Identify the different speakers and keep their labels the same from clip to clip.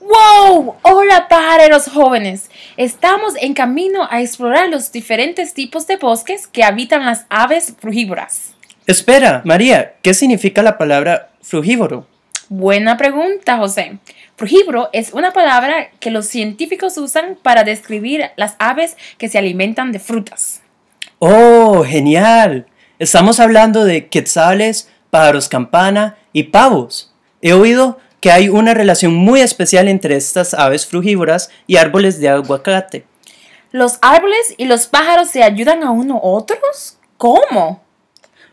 Speaker 1: ¡Wow! Hola pájaros jóvenes. Estamos en camino a explorar los diferentes tipos de bosques que habitan las aves frugívoras.
Speaker 2: Espera, María, ¿qué significa la palabra frugívoro?
Speaker 1: Buena pregunta, José. Frugívoro es una palabra que los científicos usan para describir las aves que se alimentan de frutas.
Speaker 2: ¡Oh, genial! Estamos hablando de quetzales, pájaros campana y pavos. He oído que hay una relación muy especial entre estas aves frugívoras y árboles de aguacate.
Speaker 1: ¿Los árboles y los pájaros se ayudan a uno otros? ¿Cómo?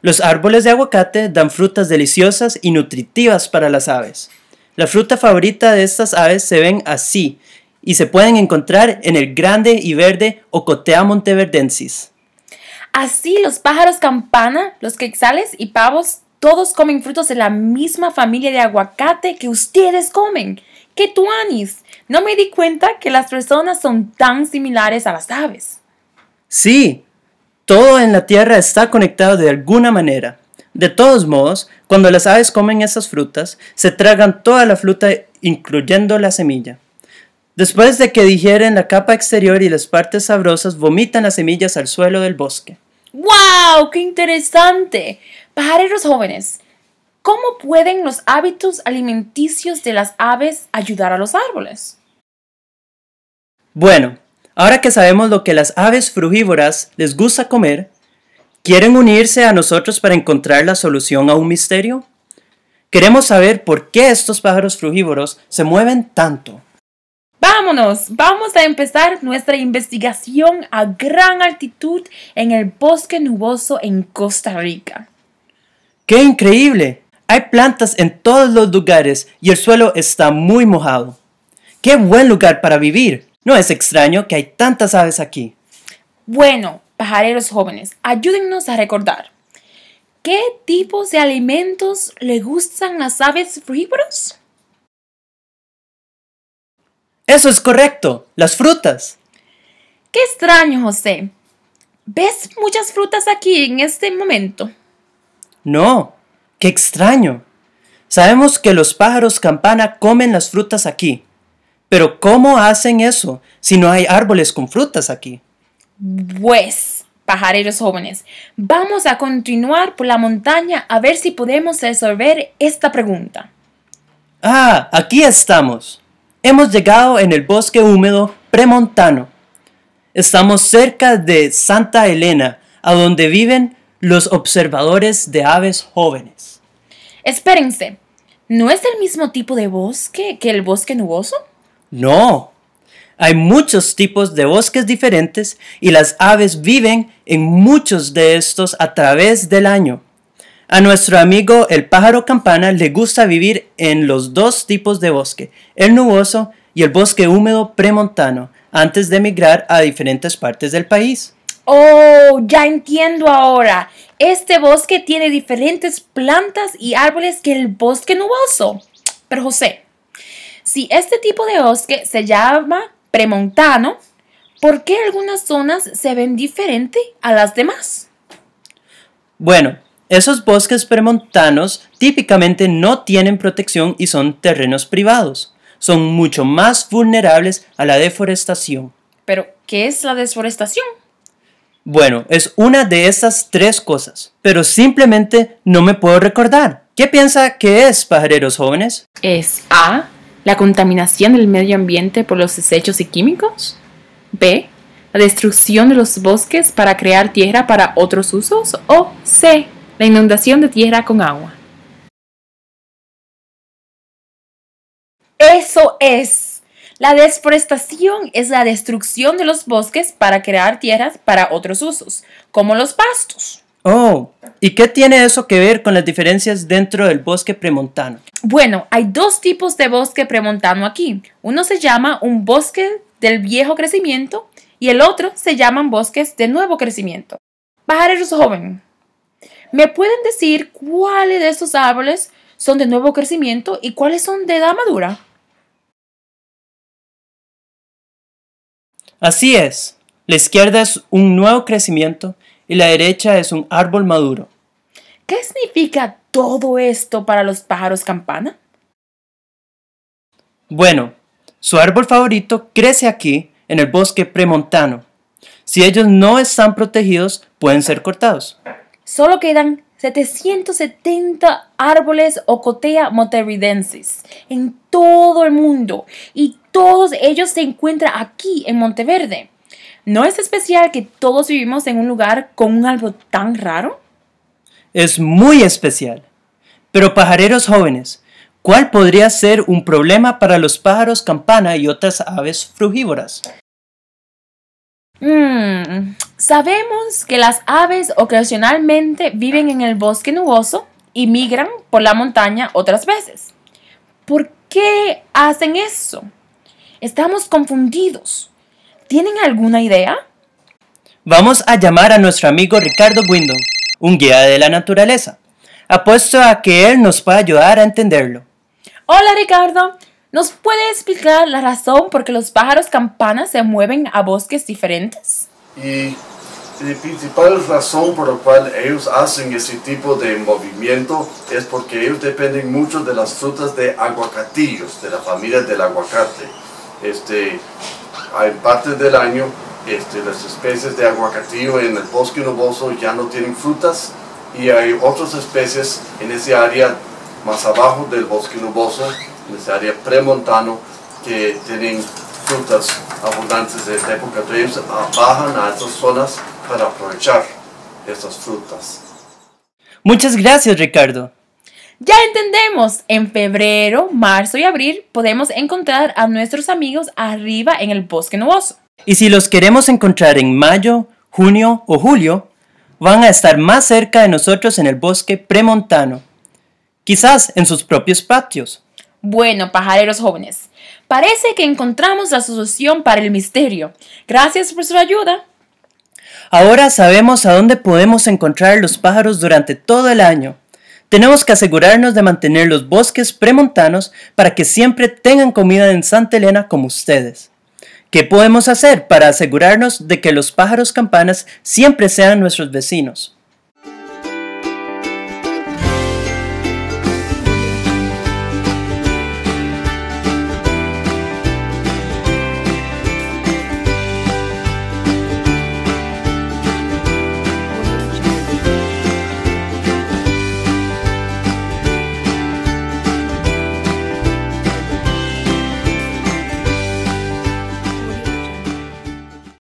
Speaker 2: Los árboles de aguacate dan frutas deliciosas y nutritivas para las aves. La fruta favorita de estas aves se ven así y se pueden encontrar en el grande y verde Ocotea monteverdensis.
Speaker 1: Así los pájaros campana, los quexales y pavos todos comen frutos de la misma familia de aguacate que ustedes comen. ¡Qué tuanis! No me di cuenta que las personas son tan similares a las aves.
Speaker 2: Sí, todo en la Tierra está conectado de alguna manera. De todos modos, cuando las aves comen esas frutas, se tragan toda la fruta incluyendo la semilla. Después de que digieren la capa exterior y las partes sabrosas, vomitan las semillas al suelo del bosque.
Speaker 1: ¡Wow! ¡Qué interesante! Pajareros jóvenes, ¿cómo pueden los hábitos alimenticios de las aves ayudar a los árboles?
Speaker 2: Bueno, ahora que sabemos lo que las aves frugívoras les gusta comer, ¿quieren unirse a nosotros para encontrar la solución a un misterio? Queremos saber por qué estos pájaros frugívoros se mueven tanto.
Speaker 1: Vámonos, vamos a empezar nuestra investigación a gran altitud en el bosque nuboso en Costa Rica.
Speaker 2: ¡Qué increíble! Hay plantas en todos los lugares y el suelo está muy mojado. ¡Qué buen lugar para vivir! No es extraño que hay tantas aves aquí.
Speaker 1: Bueno, pajareros jóvenes, ayúdennos a recordar. ¿Qué tipos de alimentos le gustan las aves frívolas?
Speaker 2: Eso es correcto, las frutas.
Speaker 1: Qué extraño, José. ¿Ves muchas frutas aquí en este momento?
Speaker 2: No, qué extraño. Sabemos que los pájaros campana comen las frutas aquí, pero ¿cómo hacen eso si no hay árboles con frutas aquí?
Speaker 1: Pues, pajareros jóvenes, vamos a continuar por la montaña a ver si podemos resolver esta pregunta.
Speaker 2: Ah, aquí estamos. Hemos llegado en el bosque húmedo premontano. Estamos cerca de Santa Elena, a donde viven los observadores de aves jóvenes.
Speaker 1: Espérense, ¿no es el mismo tipo de bosque que el bosque nuboso?
Speaker 2: No. Hay muchos tipos de bosques diferentes y las aves viven en muchos de estos a través del año. A nuestro amigo el pájaro campana le gusta vivir en los dos tipos de bosque, el nuboso y el bosque húmedo premontano, antes de emigrar a diferentes partes del país.
Speaker 1: Oh, ya entiendo ahora. Este bosque tiene diferentes plantas y árboles que el bosque nuboso. Pero José, si este tipo de bosque se llama premontano, ¿por qué algunas zonas se ven diferente a las demás?
Speaker 2: Bueno, esos bosques premontanos típicamente no tienen protección y son terrenos privados. Son mucho más vulnerables a la deforestación.
Speaker 1: ¿Pero qué es la deforestación?
Speaker 2: Bueno, es una de esas tres cosas, pero simplemente no me puedo recordar. ¿Qué
Speaker 1: piensa que es, pajareros jóvenes? Es A. La contaminación del medio ambiente por los desechos y químicos. B. La destrucción de los bosques para crear tierra para otros usos. O C. La inundación de tierra con agua. Eso es. La desforestación es la destrucción de los bosques para crear tierras para otros usos, como los pastos.
Speaker 2: Oh, ¿y qué tiene eso que ver con las diferencias dentro del bosque premontano?
Speaker 1: Bueno, hay dos tipos de bosque premontano aquí. Uno se llama un bosque del viejo crecimiento y el otro se llaman bosques de nuevo crecimiento. Pajareros joven, ¿me pueden decir cuáles de esos árboles son de nuevo crecimiento y cuáles son de edad madura?
Speaker 2: Así es, la izquierda es un nuevo crecimiento y la derecha es un árbol maduro.
Speaker 1: ¿Qué significa todo esto para los pájaros campana?
Speaker 2: Bueno, su árbol favorito crece aquí, en el bosque premontano. Si ellos no están protegidos, pueden ser cortados.
Speaker 1: Solo quedan 770 árboles ocotea montevidensis en todo el mundo y todos ellos se encuentran aquí en Monteverde. ¿No es especial que todos vivimos en un lugar con un árbol tan raro?
Speaker 2: Es muy especial. Pero pajareros jóvenes, ¿cuál podría ser un problema para los pájaros campana y otras aves frugívoras?
Speaker 1: Mmm, Sabemos que las aves ocasionalmente viven en el bosque nuboso y migran por la montaña otras veces. ¿Por qué hacen eso? Estamos confundidos. ¿Tienen alguna idea?
Speaker 2: Vamos a llamar a nuestro amigo Ricardo window, un guía de la naturaleza. Apuesto a que él nos va a ayudar a entenderlo.
Speaker 1: Hola Ricardo, ¿Nos puede explicar la razón por qué los pájaros campanas se mueven a bosques diferentes? Y eh, la principal razón por la cual ellos hacen ese tipo de movimiento es porque ellos dependen mucho de las frutas de aguacatillos, de la familia del aguacate. Este, en partes del año, este, las especies de aguacatillo en el bosque nuboso ya no tienen frutas y hay otras especies en ese área más abajo del bosque nuboso área premontano, que tienen frutas abundantes esta época pero bajan a zonas para aprovechar estas frutas.
Speaker 2: Muchas gracias, Ricardo.
Speaker 1: Ya entendemos, en febrero, marzo y abril podemos encontrar a nuestros amigos arriba en el bosque nuboso.
Speaker 2: Y si los queremos encontrar en mayo, junio o julio, van a estar más cerca de nosotros en el bosque premontano, quizás en sus propios patios.
Speaker 1: Bueno, pajareros jóvenes, parece que encontramos la solución para el misterio. Gracias por su ayuda.
Speaker 2: Ahora sabemos a dónde podemos encontrar los pájaros durante todo el año. Tenemos que asegurarnos de mantener los bosques premontanos para que siempre tengan comida en Santa Elena como ustedes. ¿Qué podemos hacer para asegurarnos de que los pájaros campanas siempre sean nuestros vecinos?